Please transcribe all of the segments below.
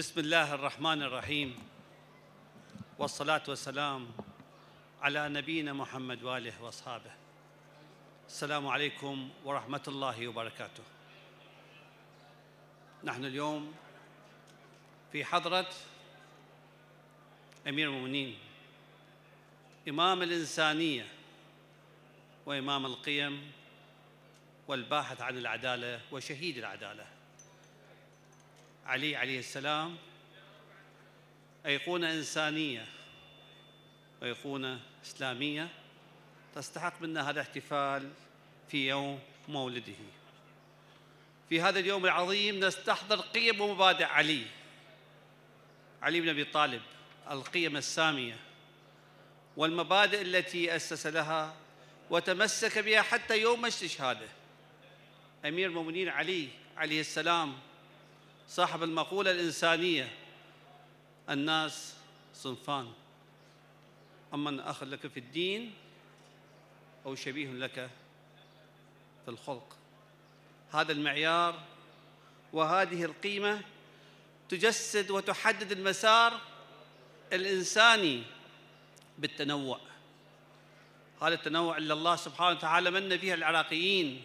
بسم الله الرحمن الرحيم والصلاة والسلام على نبينا محمد وآله وأصحابه السلام عليكم ورحمة الله وبركاته نحن اليوم في حضرة أمير المؤمنين إمام الإنسانية وإمام القيم والباحث عن العدالة وشهيد العدالة علي عليه السلام أيقونة إنسانية ايقونه إسلامية تستحق منا هذا الاحتفال في يوم مولده في هذا اليوم العظيم نستحضر قيم ومبادئ علي علي بن أبي طالب القيم السامية والمبادئ التي أسس لها وتمسك بها حتى يوم استشهاده أمير المؤمنين علي عليه السلام صاحب المقولة الإنسانية الناس صنفان أما أخ لك في الدين أو شبيه لك في الخلق هذا المعيار وهذه القيمة تجسد وتحدد المسار الإنساني بالتنوع هذا التنوع اللي الله سبحانه وتعالى من فيه العراقيين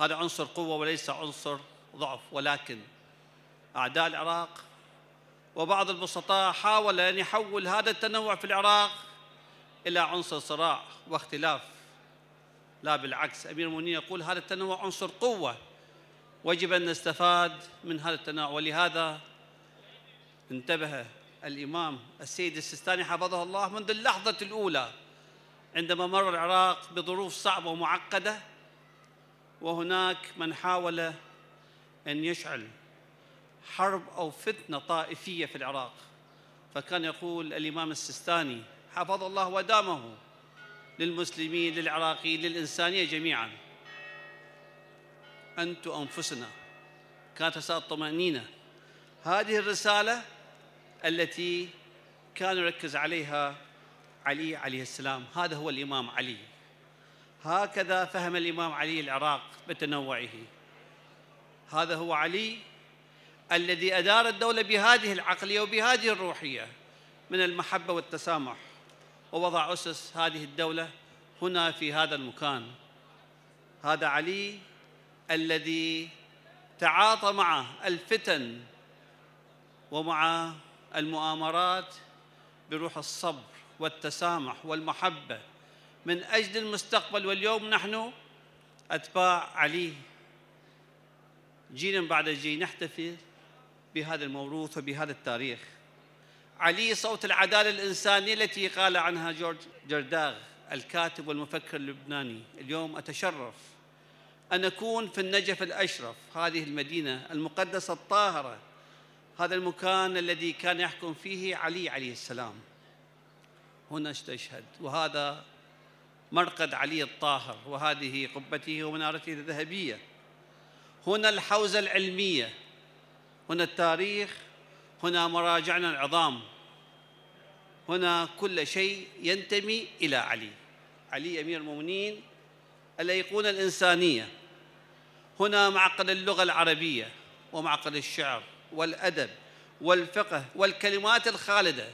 هذا عنصر قوة وليس عنصر ضعف ولكن أعداء العراق وبعض البسطاء حاول أن يحول هذا التنوع في العراق إلى عنصر صراع واختلاف لا بالعكس أمير المؤمنين يقول هذا التنوع عنصر قوة ويجب أن نستفاد من هذا التنوع ولهذا انتبه الإمام السيد السيستاني حفظه الله منذ اللحظة الأولى عندما مر العراق بظروف صعبة ومعقدة وهناك من حاول أن يشعل حرب أو فتنة طائفية في العراق فكان يقول الإمام السيستاني حفظ الله ودامه للمسلمين للعراقيين للإنسانية جميعا أنتم أنفسنا كانت رسالة طمأنينة هذه الرسالة التي كان يركز عليها علي عليه السلام هذا هو الإمام علي هكذا فهم الإمام علي العراق بتنوعه هذا هو علي الذي أدار الدولة بهذه العقلية وبهذه الروحية من المحبة والتسامح ووضع أسس هذه الدولة هنا في هذا المكان هذا علي الذي تعاطى مع الفتن ومع المؤامرات بروح الصبر والتسامح والمحبة من أجل المستقبل واليوم نحن أتباع علي جيلا بعد جيل نحتفل بهذا الموروث وبهذا التاريخ علي صوت العدالة الإنسانية التي قال عنها جورج جرداغ الكاتب والمفكر اللبناني اليوم أتشرف أن أكون في النجف الأشرف هذه المدينة المقدسة الطاهرة هذا المكان الذي كان يحكم فيه علي عليه السلام هنا استشهد وهذا مرقد علي الطاهر وهذه قبته ومنارته الذهبية هنا الحوزة العلمية هنا التاريخ هنا مراجعنا العظام هنا كل شيء ينتمي إلى علي علي أمير المؤمنين الأيقونة الإنسانية هنا معقل اللغة العربية ومعقل الشعر والأدب والفقه والكلمات الخالدة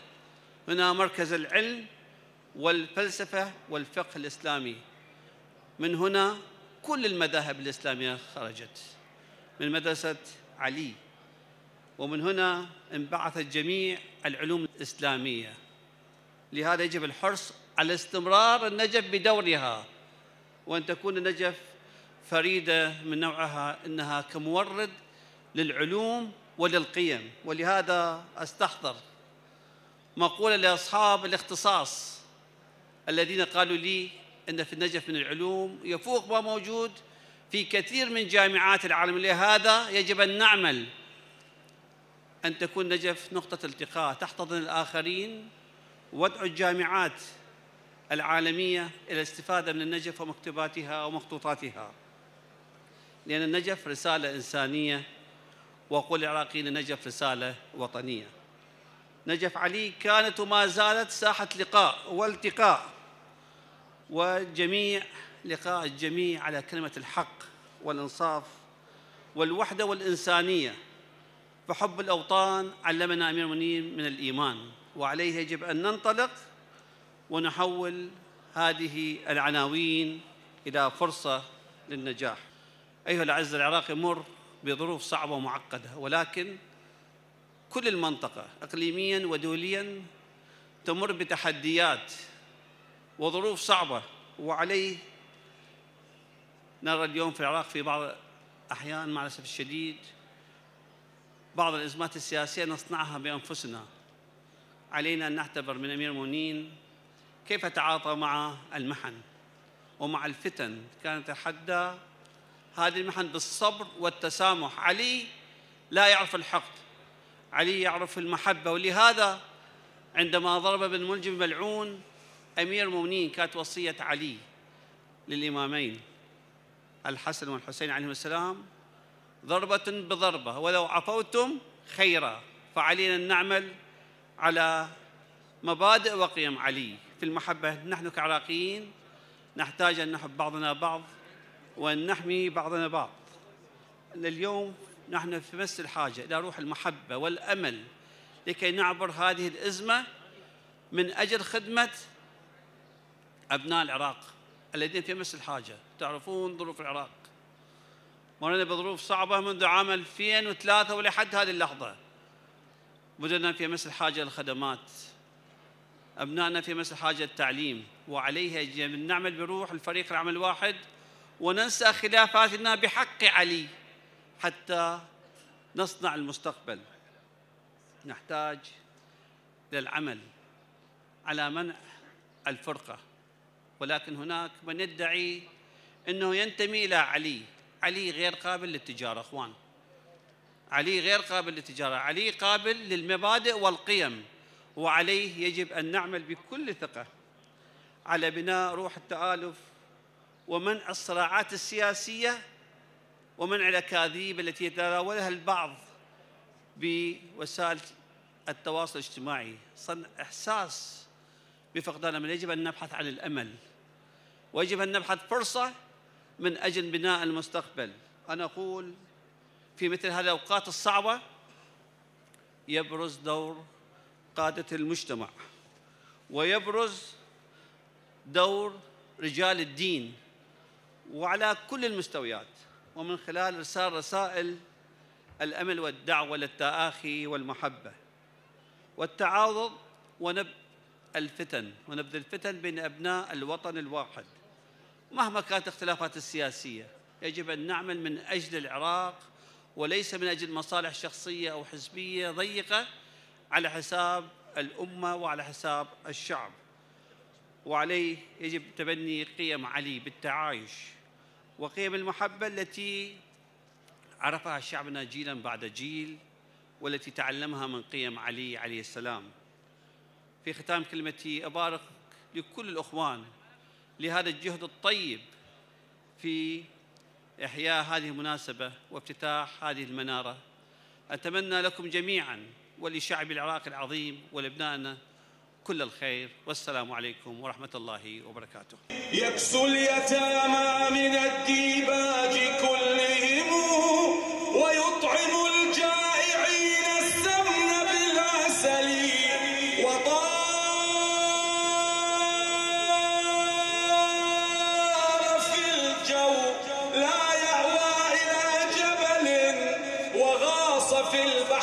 هنا مركز العلم والفلسفة والفقه الإسلامي من هنا كل المذاهب الإسلامية خرجت من مدرسة علي ومن هنا انبعثت جميع العلوم الإسلامية لهذا يجب الحرص على استمرار النجف بدورها وأن تكون النجف فريدة من نوعها إنها كمورد للعلوم وللقيم ولهذا أستحضر مقولة لأصحاب الاختصاص الذين قالوا لي أن في النجف من العلوم يفوق ما موجود في كثير من جامعات العالم لهذا يجب أن نعمل أن تكون نجف نقطة التقاء تحتضن الآخرين وادعو الجامعات العالمية إلى الاستفادة من النجف ومكتباتها ومخطوطاتها لأن النجف رسالة إنسانية وقول العراقيين النجف رسالة وطنية نجف علي كانت وما زالت ساحة لقاء والتقاء وجميع لقاء الجميع على كلمة الحق والإنصاف والوحدة والإنسانية فحب الأوطان علمنا أمير المؤمنين من الإيمان وعليه يجب أن ننطلق ونحول هذه العناوين إلى فرصة للنجاح أيها العز العراق يمر بظروف صعبة ومعقدة ولكن كل المنطقة إقليميا ودوليا تمر بتحديات وظروف صعبة وعليه نرى اليوم في العراق في بعض الأحيان مع الأسف الشديد بعض الأزمات السياسية نصنعها بأنفسنا علينا أن نعتبر من أمير المؤمنين كيف تعاطى مع المحن ومع الفتن كان يتحدى هذه المحن بالصبر والتسامح علي لا يعرف الحقد علي يعرف المحبة ولهذا عندما ضرب ابن ملجم ملعون أمير المؤمنين كانت وصية علي للإمامين الحسن والحسين عليهم السلام ضربة بضربة ولو عفوتم خيرا فعلينا أن نعمل على مبادئ وقيم علي في المحبة نحن كعراقيين نحتاج أن نحب بعضنا بعض وأن نحمي بعضنا بعض اليوم نحن في مس الحاجة إلى روح المحبة والأمل لكي نعبر هذه الأزمة من أجل خدمة أبناء العراق الذين في مس الحاجة تعرفون ظروف العراق مرينا بظروف صعبة منذ عام 2003 ولحد هذه اللحظة مدننا في مس الحاجة للخدمات أبنائنا في مس الحاجة للتعليم وعليها نعمل بروح الفريق العمل الواحد وننسى خلافاتنا بحق علي حتى نصنع المستقبل نحتاج للعمل على منع الفرقة ولكن هناك من يدعي أنه ينتمي إلى علي علي غير قابل للتجارة اخوان علي غير قابل للتجارة علي قابل للمبادئ والقيم وعليه يجب أن نعمل بكل ثقة على بناء روح التآلف ومنع الصراعات السياسية ومنع الأكاذيب التي يتداولها البعض بوسائل التواصل الاجتماعي صنع إحساس بفقدان الأمل يجب أن نبحث عن الأمل ويجب أن نبحث فرصة من أجل بناء المستقبل أنا أقول في مثل هذه الأوقات الصعبة يبرز دور قادة المجتمع ويبرز دور رجال الدين وعلى كل المستويات ومن خلال إرسال رسائل الأمل والدعوة للتآخي والمحبة والتعاضد ونبذ الفتن ونبذ الفتن بين أبناء الوطن الواحد مهما كانت اختلافات السياسية يجب أن نعمل من أجل العراق وليس من أجل مصالح شخصية أو حزبية ضيقة على حساب الأمة وعلى حساب الشعب وعليه يجب تبني قيم علي بالتعايش وقيم المحبة التي عرفها شعبنا جيلا بعد جيل والتي تعلمها من قيم علي عليه السلام في ختام كلمتي أبارك لكل الأخوان لهذا الجهد الطيب في إحياء هذه المناسبة وافتتاح هذه المنارة أتمنى لكم جميعاً ولشعب العراق العظيم ولبناننا كل الخير والسلام عليكم ورحمة الله وبركاته يكسو اليتامى من الديباج كله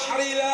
البحر لا